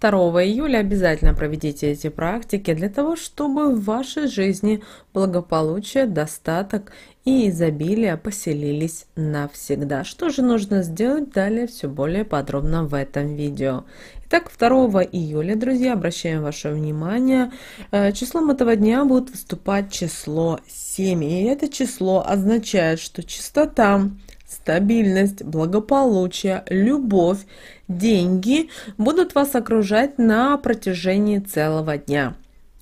2 июля обязательно проведите эти практики для того, чтобы в вашей жизни благополучие, достаток и изобилие поселились навсегда. Что же нужно сделать далее, все более подробно в этом видео. Итак, 2 июля, друзья, обращаем ваше внимание, э, числом этого дня будет выступать число 7. И это число означает, что чистота, стабильность, благополучие, любовь, деньги будут вас окружать на протяжении целого дня.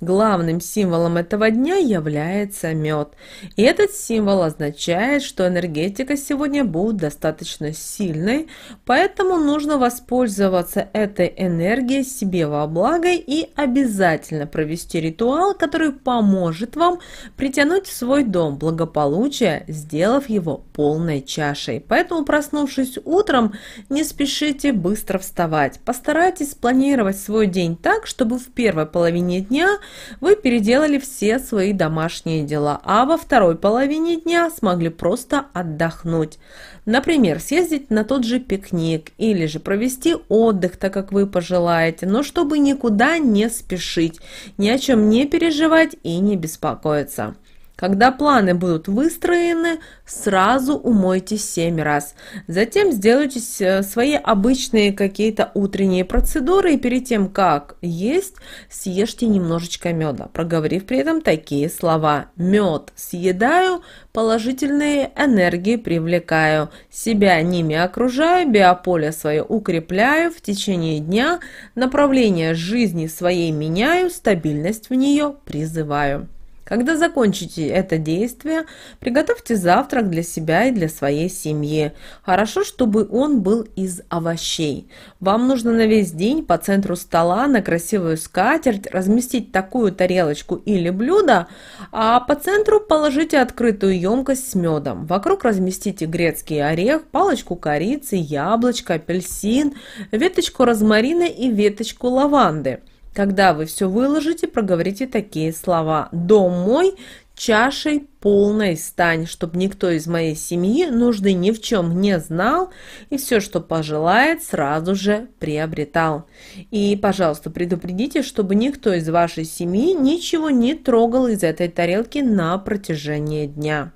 Главным символом этого дня является мед. И этот символ означает, что энергетика сегодня будет достаточно сильной, поэтому нужно воспользоваться этой энергией себе во благо и обязательно провести ритуал, который поможет вам притянуть в свой дом благополучие, сделав его полной чашей. Поэтому, проснувшись утром, не спешите быстро вставать. Постарайтесь спланировать свой день так, чтобы в первой половине дня – вы переделали все свои домашние дела, а во второй половине дня смогли просто отдохнуть. Например, съездить на тот же пикник или же провести отдых, так как вы пожелаете, но чтобы никуда не спешить, ни о чем не переживать и не беспокоиться. Когда планы будут выстроены, сразу умойтесь 7 раз. Затем сделайте э, свои обычные какие-то утренние процедуры и перед тем, как есть, съешьте немножечко меда, проговорив при этом такие слова. Мед съедаю, положительные энергии привлекаю, себя ними окружаю, биополе свое укрепляю в течение дня, направление жизни своей меняю, стабильность в нее призываю. Когда закончите это действие, приготовьте завтрак для себя и для своей семьи. Хорошо, чтобы он был из овощей. Вам нужно на весь день по центру стола на красивую скатерть разместить такую тарелочку или блюдо, а по центру положите открытую емкость с медом. Вокруг разместите грецкий орех, палочку корицы, яблочко, апельсин, веточку розмарина и веточку лаванды. Когда вы все выложите, проговорите такие слова. «Дом мой чашей полной стань, чтобы никто из моей семьи нужды ни в чем не знал и все, что пожелает, сразу же приобретал. И, пожалуйста, предупредите, чтобы никто из вашей семьи ничего не трогал из этой тарелки на протяжении дня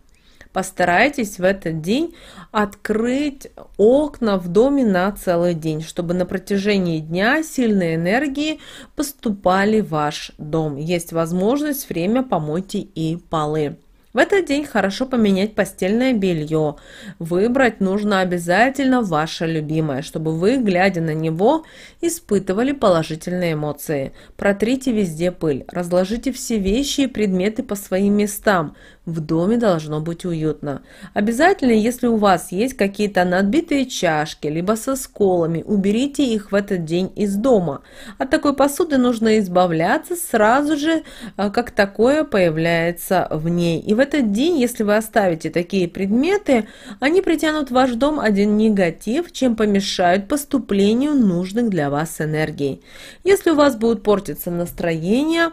постарайтесь в этот день открыть окна в доме на целый день, чтобы на протяжении дня сильные энергии поступали в ваш дом. Есть возможность, время помойте и полы. В этот день хорошо поменять постельное белье. Выбрать нужно обязательно ваше любимое, чтобы вы, глядя на него, испытывали положительные эмоции. Протрите везде пыль, разложите все вещи и предметы по своим местам. В доме должно быть уютно. Обязательно, если у вас есть какие-то надбитые чашки, либо со сколами, уберите их в этот день из дома. От такой посуды нужно избавляться сразу же, а, как такое появляется в ней. И в этот день, если вы оставите такие предметы, они притянут в ваш дом один негатив, чем помешают поступлению нужных для вас энергий. Если у вас будут портиться настроения,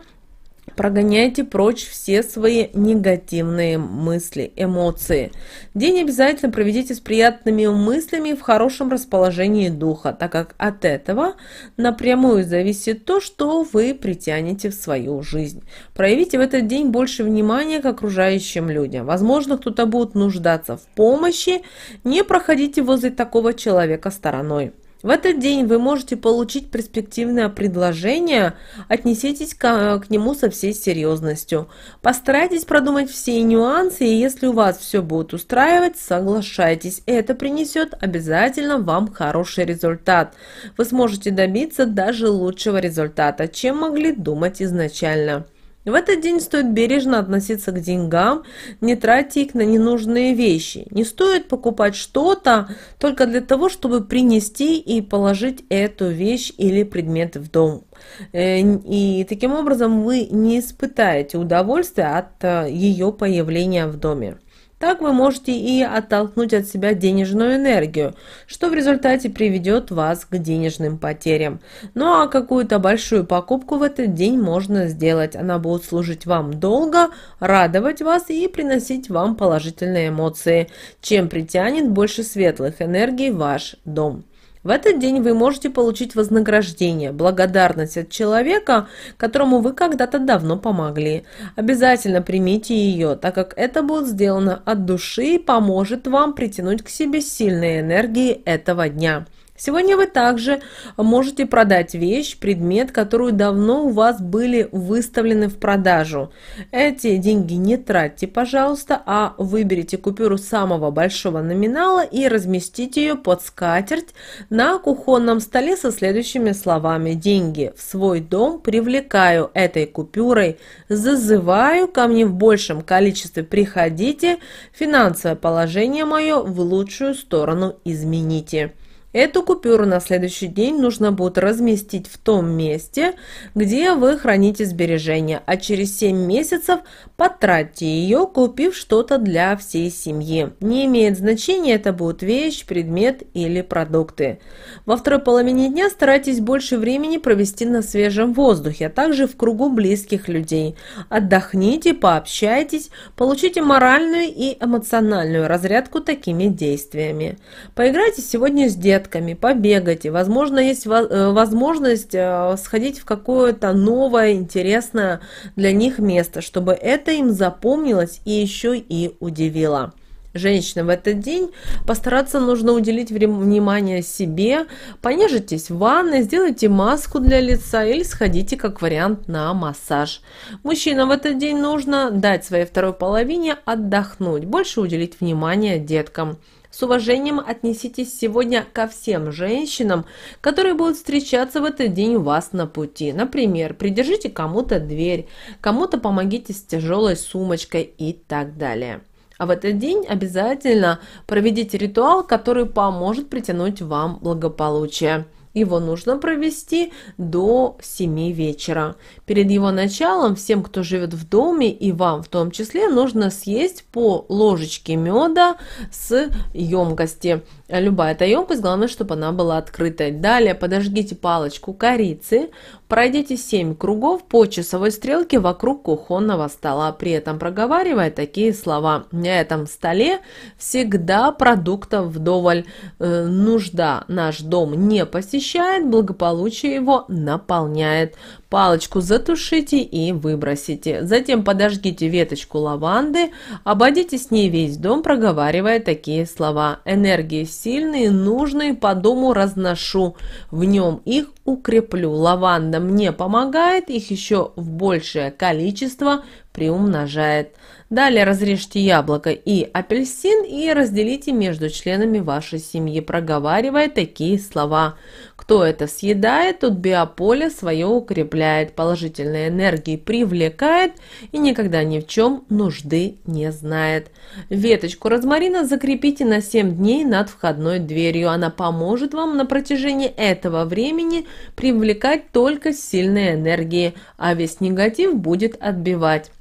Прогоняйте прочь все свои негативные мысли, эмоции. День обязательно проведите с приятными мыслями и в хорошем расположении духа, так как от этого напрямую зависит то, что вы притянете в свою жизнь. Проявите в этот день больше внимания к окружающим людям. Возможно, кто-то будет нуждаться в помощи. Не проходите возле такого человека стороной. В этот день вы можете получить перспективное предложение, отнеситесь к, к нему со всей серьезностью. Постарайтесь продумать все нюансы, и если у вас все будет устраивать, соглашайтесь. Это принесет обязательно вам хороший результат. Вы сможете добиться даже лучшего результата, чем могли думать изначально. В этот день стоит бережно относиться к деньгам, не тратить их на ненужные вещи. Не стоит покупать что-то только для того, чтобы принести и положить эту вещь или предмет в дом. Э, и таким образом вы не испытаете удовольствия от э, ее появления в доме. Так вы можете и оттолкнуть от себя денежную энергию, что в результате приведет вас к денежным потерям. Ну а какую-то большую покупку в этот день можно сделать. Она будет служить вам долго, радовать вас и приносить вам положительные эмоции, чем притянет больше светлых энергий ваш дом. В этот день вы можете получить вознаграждение, благодарность от человека, которому вы когда-то давно помогли. Обязательно примите ее, так как это будет сделано от души и поможет вам притянуть к себе сильные энергии этого дня. Сегодня вы также можете продать вещь, предмет, которую давно у вас были выставлены в продажу. Эти деньги не тратьте, пожалуйста, а выберите купюру самого большого номинала и разместите ее под скатерть на кухонном столе со следующими словами «Деньги в свой дом привлекаю этой купюрой, зазываю ко мне в большем количестве, приходите, финансовое положение мое в лучшую сторону измените». Эту купюру на следующий день нужно будет разместить в том месте, где вы храните сбережения, а через 7 месяцев потратьте ее, купив что-то для всей семьи. Не имеет значения, это будет вещь, предмет или продукты. Во второй половине дня старайтесь больше времени провести на свежем воздухе, а также в кругу близких людей. Отдохните, пообщайтесь, получите моральную и эмоциональную разрядку такими действиями. Поиграйте сегодня с детками детками, побегайте. Возможно, есть э, возможность э, сходить в какое-то новое, интересное для них место, чтобы это им запомнилось и еще и удивило. Женщина в этот день постараться нужно уделить внимание себе, понежитесь в ванной, сделайте маску для лица или сходите как вариант на массаж. Мужчинам в этот день нужно дать своей второй половине отдохнуть, больше уделить внимание деткам. С уважением отнеситесь сегодня ко всем женщинам, которые будут встречаться в этот день у вас на пути. Например, придержите кому-то дверь, кому-то помогите с тяжелой сумочкой и так далее. А в этот день обязательно проведите ритуал, который поможет притянуть вам благополучие. Его нужно провести до 7 вечера. Перед его началом всем, кто живет в доме и вам в том числе, нужно съесть по ложечке меда с емкости. Э, любая эта емкость, главное, чтобы она была открытой. Далее подожгите палочку корицы, пройдите 7 кругов по часовой стрелке вокруг кухонного стола, при этом проговаривая такие слова. На этом столе всегда продуктов вдоволь. Э, нужда наш дом не посещает, благополучие его наполняет. Палочку затушите и выбросите. Затем подожгите веточку лаванды, ободите с ней весь дом, проговаривая такие слова. Энергии сильные, нужные, по дому разношу. В нем их укреплю. Лаванда мне помогает, их еще в большее количество приумножает. Далее разрежьте яблоко и апельсин и разделите между членами вашей семьи, проговаривая такие слова. Кто это съедает, тот биополе свое укрепляет, положительной энергии привлекает и никогда ни в чем нужды не знает. Веточку розмарина закрепите на 7 дней над входной дверью. Она поможет вам на протяжении этого времени привлекать только сильные энергии, а весь негатив будет отбивать.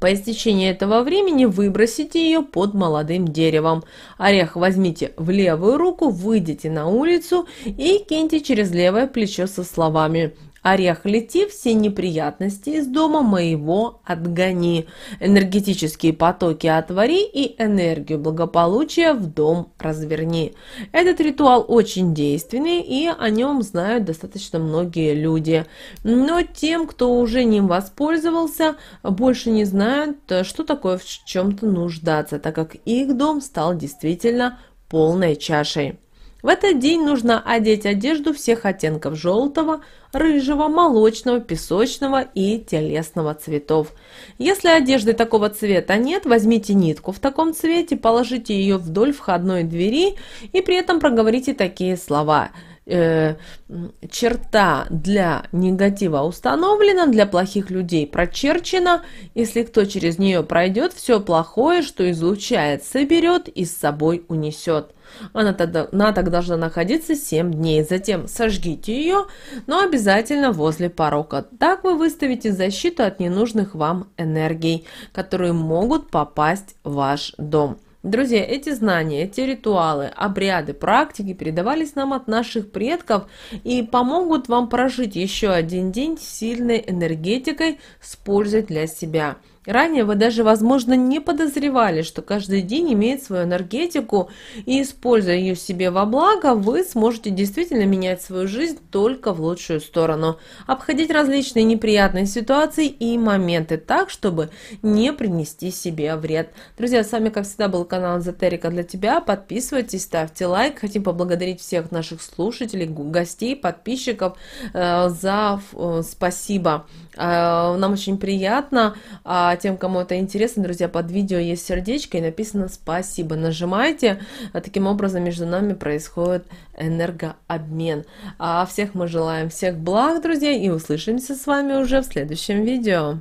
По истечении этого времени выбросите ее под молодым деревом. Орех возьмите в левую руку, выйдите на улицу и киньте через левое плечо со словами Орех лети, все неприятности из дома моего отгони. Энергетические потоки отвори и энергию благополучия в дом разверни. Этот ритуал очень действенный и о нем знают достаточно многие люди. Но тем, кто уже ним воспользовался, больше не знают, э, что такое в чем-то нуждаться, так как их дом стал действительно полной чашей. В этот день нужно одеть одежду всех оттенков желтого, рыжего, молочного, песочного и телесного цветов. Если одежды такого цвета нет, возьмите нитку в таком цвете, положите ее вдоль входной двери и при этом проговорите такие слова – э, черта для негатива установлена, для плохих людей прочерчена. Если кто через нее пройдет, все плохое, что излучает, соберет и с собой унесет. Она тогда, она так должна находиться 7 дней. Затем сожгите ее, но обязательно возле порока. Так вы выставите защиту от ненужных вам энергий, которые могут попасть в ваш дом. Друзья, эти знания, эти ритуалы, обряды, практики передавались нам от наших предков и помогут вам прожить еще один день сильной энергетикой с пользой для себя. Ранее вы даже, возможно, не подозревали, что каждый день имеет свою энергетику, и используя ее себе во благо, вы сможете действительно менять свою жизнь только в лучшую сторону. Обходить различные неприятные ситуации и моменты так, чтобы не принести себе вред. Друзья, с вами, как всегда, был канал Эзотерика для тебя. Подписывайтесь, ставьте лайк. Хотим поблагодарить всех наших слушателей, гостей, подписчиков э, за э, спасибо. Э, нам очень приятно. А а тем, кому это интересно, друзья, под видео есть сердечко и написано «Спасибо». Нажимайте, а таким образом между нами происходит энергообмен. А всех мы желаем всех благ, друзья, и услышимся с вами уже в следующем видео.